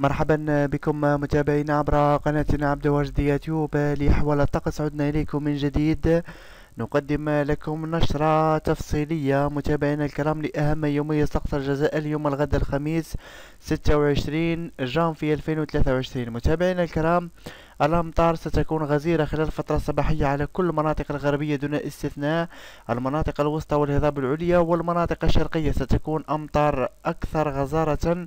مرحبا بكم متابعينا عبر قناتنا عبد الواجد يوتيوب لحوال الطقس عدنا إليكم من جديد نقدم لكم نشرة تفصيلية متابعينا الكرام لأهم يومي سقط الجزائر يوم الغد الخميس 26 جانفي 2023 متابعينا الكرام الأمطار ستكون غزيرة خلال الفترة الصباحية على كل المناطق الغربية دون استثناء المناطق الوسطى والهضاب العليا والمناطق الشرقية ستكون أمطار أكثر غزارة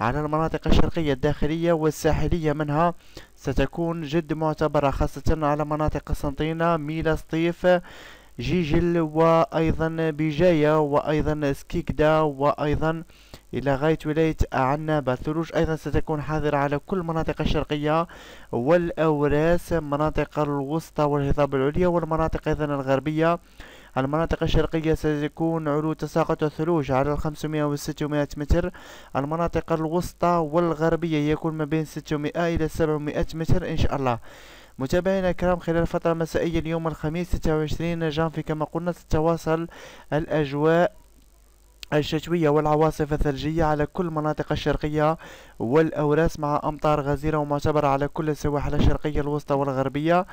على المناطق الشرقية الداخلية والساحلية منها ستكون جد معتبرة خاصة على مناطق قسنطينة ميلا سطيف جيجل وأيضا بجاية وأيضا سكيكدا وأيضا إلى غاية ولاية عنا الثلوج أيضا ستكون حاضرة على كل المناطق الشرقية والأوراس مناطق الوسطى والهضاب العليا والمناطق أيضا الغربية المناطق الشرقية ستكون علو تساقط الثلوج على 500 و 600 متر المناطق الوسطى والغربية يكون ما بين 600 إلى 700 متر إن شاء الله متابعينا الكرام خلال الفترة المسائية اليوم الخميس 26 جانفي كما قلنا تتواصل الأجواء الشتوية والعواصف الثلجية على كل مناطق الشرقية والأوراس مع أمطار غزيرة ومعتبرة على كل السواحل الشرقية الوسطى والغربية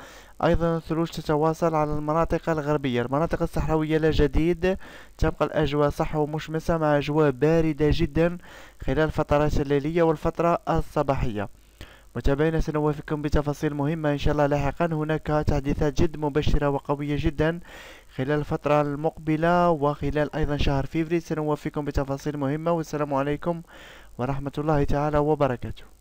أيضا الثلوج تتواصل على المناطق الغربية المناطق الصحراوية لا جديد تبقى الأجواء صح ومشمسة مع أجواء باردة جدا خلال الفترات الليلية والفترة الصباحية متابعينا سنوافقكم بتفاصيل مهمة إن شاء الله لاحقا هناك تحديثات جد مبشرة وقوية جدا خلال الفترة المقبلة وخلال أيضا شهر فيفري سنوفيكم بتفاصيل مهمة والسلام عليكم ورحمة الله تعالى وبركاته